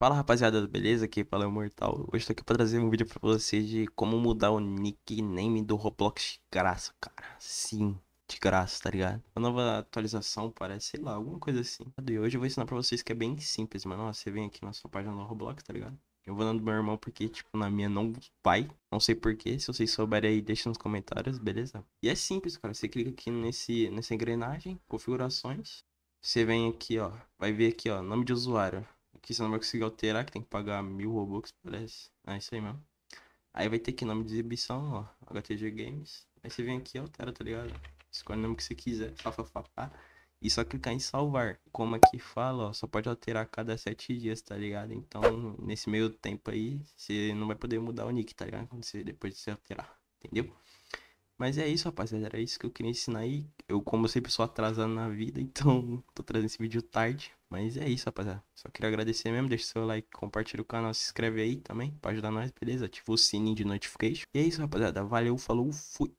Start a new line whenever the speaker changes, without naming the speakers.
Fala rapaziada, beleza? Aqui fala é o Mortal. Hoje tô aqui pra trazer um vídeo pra vocês de como mudar o nickname do Roblox de graça, cara. Sim, de graça, tá ligado? Uma nova atualização, parece, sei lá, alguma coisa assim. E hoje eu vou ensinar pra vocês que é bem simples, mano. Ó, você vem aqui na sua página do Roblox, tá ligado? Eu vou dando do meu irmão porque, tipo, na minha não vai. Não sei porquê. Se vocês souberem aí, deixa nos comentários, beleza? E é simples, cara. Você clica aqui nesse, nessa engrenagem, configurações. Você vem aqui, ó. Vai ver aqui, ó, nome de usuário que você não vai é conseguir alterar, que tem que pagar mil Robux, parece. É isso aí mesmo. Aí vai ter que nome de exibição, ó. HTG Games. Aí você vem aqui e altera, tá ligado? Escolhe o nome que você quiser. Fafafá. E só clicar em salvar. Como aqui fala, ó, só pode alterar a cada sete dias, tá ligado? Então, nesse meio tempo aí, você não vai poder mudar o nick, tá ligado? Quando você, depois de você alterar, entendeu? Mas é isso, rapaziada. Era isso que eu queria ensinar aí. Eu, como sempre, sou atrasado na vida, então tô trazendo esse vídeo tarde. Mas é isso, rapaziada. Só queria agradecer mesmo. Deixa seu like, compartilha o canal, se inscreve aí também pra ajudar nós, beleza? Ativa o sininho de notification. E é isso, rapaziada. Valeu, falou, fui.